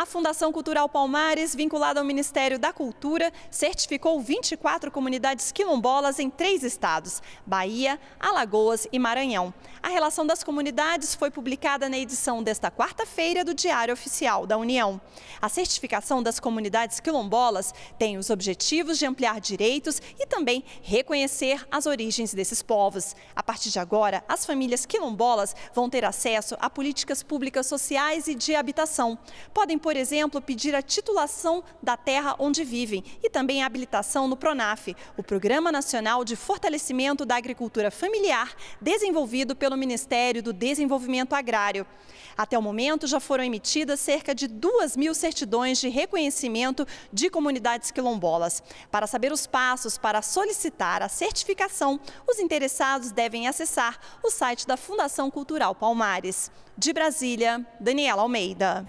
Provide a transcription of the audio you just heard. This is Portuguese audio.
A Fundação Cultural Palmares, vinculada ao Ministério da Cultura, certificou 24 comunidades quilombolas em três estados: Bahia, Alagoas e Maranhão. A relação das comunidades foi publicada na edição desta quarta-feira do Diário Oficial da União. A certificação das comunidades quilombolas tem os objetivos de ampliar direitos e também reconhecer as origens desses povos. A partir de agora, as famílias quilombolas vão ter acesso a políticas públicas sociais e de habitação. Podem, por por exemplo, pedir a titulação da terra onde vivem e também a habilitação no PRONAF, o Programa Nacional de Fortalecimento da Agricultura Familiar, desenvolvido pelo Ministério do Desenvolvimento Agrário. Até o momento, já foram emitidas cerca de 2 mil certidões de reconhecimento de comunidades quilombolas. Para saber os passos para solicitar a certificação, os interessados devem acessar o site da Fundação Cultural Palmares. De Brasília, Daniela Almeida.